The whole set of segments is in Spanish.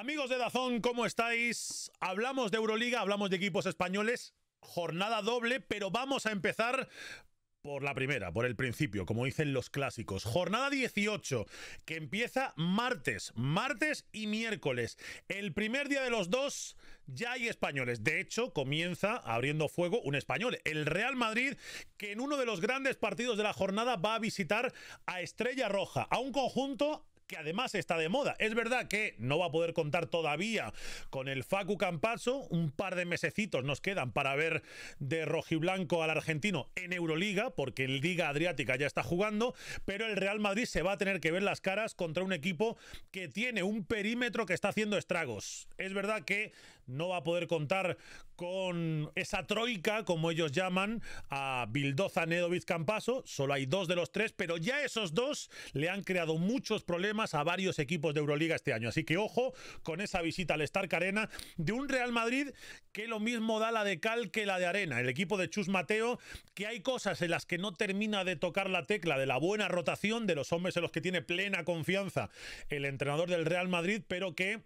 Amigos de Dazón, ¿cómo estáis? Hablamos de Euroliga, hablamos de equipos españoles, jornada doble, pero vamos a empezar por la primera, por el principio, como dicen los clásicos. Jornada 18, que empieza martes, martes y miércoles. El primer día de los dos ya hay españoles. De hecho, comienza abriendo fuego un español, el Real Madrid, que en uno de los grandes partidos de la jornada va a visitar a Estrella Roja, a un conjunto que además está de moda. Es verdad que no va a poder contar todavía con el Facu Campazzo, un par de mesecitos nos quedan para ver de rojiblanco al argentino en Euroliga, porque en Liga Adriática ya está jugando, pero el Real Madrid se va a tener que ver las caras contra un equipo que tiene un perímetro que está haciendo estragos. Es verdad que no va a poder contar con esa troika, como ellos llaman, a Bildoza, Nedovic, Campaso. Solo hay dos de los tres, pero ya esos dos le han creado muchos problemas a varios equipos de Euroliga este año. Así que ojo con esa visita al Stark Arena de un Real Madrid que lo mismo da la de cal que la de arena. El equipo de Chus Mateo, que hay cosas en las que no termina de tocar la tecla de la buena rotación de los hombres en los que tiene plena confianza el entrenador del Real Madrid, pero que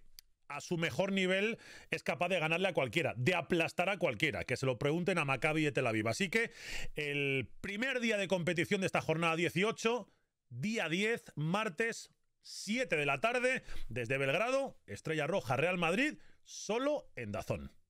a su mejor nivel es capaz de ganarle a cualquiera, de aplastar a cualquiera, que se lo pregunten a Maccabi y Tel Aviv. Así que el primer día de competición de esta jornada 18, día 10, martes 7 de la tarde, desde Belgrado, Estrella Roja, Real Madrid, solo en Dazón.